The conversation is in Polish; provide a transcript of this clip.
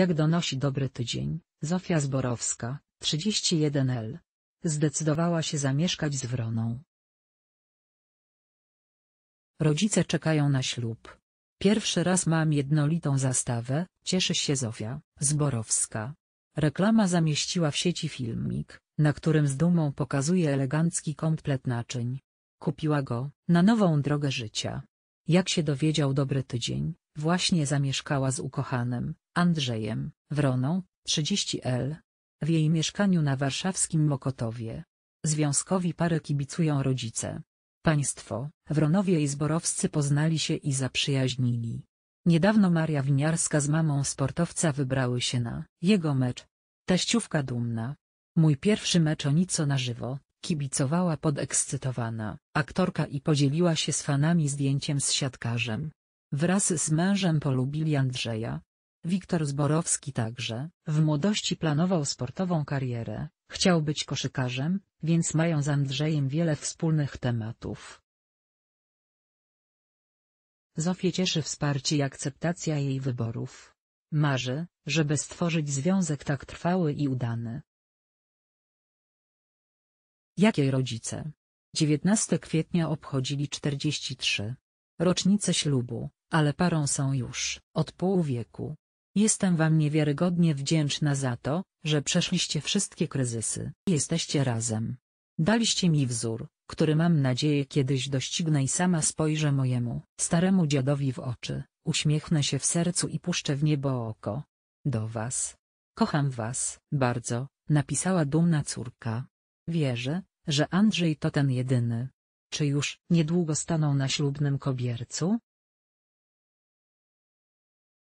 Jak donosi Dobry Tydzień, Zofia Zborowska, 31L. Zdecydowała się zamieszkać z Wroną. Rodzice czekają na ślub. Pierwszy raz mam jednolitą zastawę, cieszy się Zofia Zborowska. Reklama zamieściła w sieci filmik, na którym z dumą pokazuje elegancki komplet naczyń. Kupiła go, na nową drogę życia. Jak się dowiedział dobry tydzień, właśnie zamieszkała z ukochanym, Andrzejem, Wroną, 30 L. W jej mieszkaniu na warszawskim Mokotowie. Związkowi parę kibicują rodzice. Państwo, Wronowie i Zborowscy poznali się i zaprzyjaźnili. Niedawno Maria Winiarska z mamą sportowca wybrały się na jego mecz. Teściówka dumna. Mój pierwszy mecz o nico na żywo, kibicowała podekscytowana aktorka i podzieliła się z fanami zdjęciem z siatkarzem. Wraz z mężem polubili Andrzeja, Wiktor Zborowski także, w młodości planował sportową karierę, chciał być koszykarzem, więc mają z Andrzejem wiele wspólnych tematów. Zofię cieszy wsparcie i akceptacja jej wyborów. Marzy, żeby stworzyć związek tak trwały i udany. Jakie rodzice? 19 kwietnia obchodzili 43. rocznicę ślubu, ale parą są już od pół wieku. Jestem wam niewiarygodnie wdzięczna za to, że przeszliście wszystkie kryzysy. Jesteście razem. Daliście mi wzór, który mam nadzieję kiedyś doścignę i sama spojrzę mojemu staremu dziadowi w oczy, uśmiechnę się w sercu i puszczę w niebo oko. Do was. Kocham was, bardzo, napisała dumna córka. Wierzę, że Andrzej to ten jedyny. Czy już niedługo staną na ślubnym kobiercu?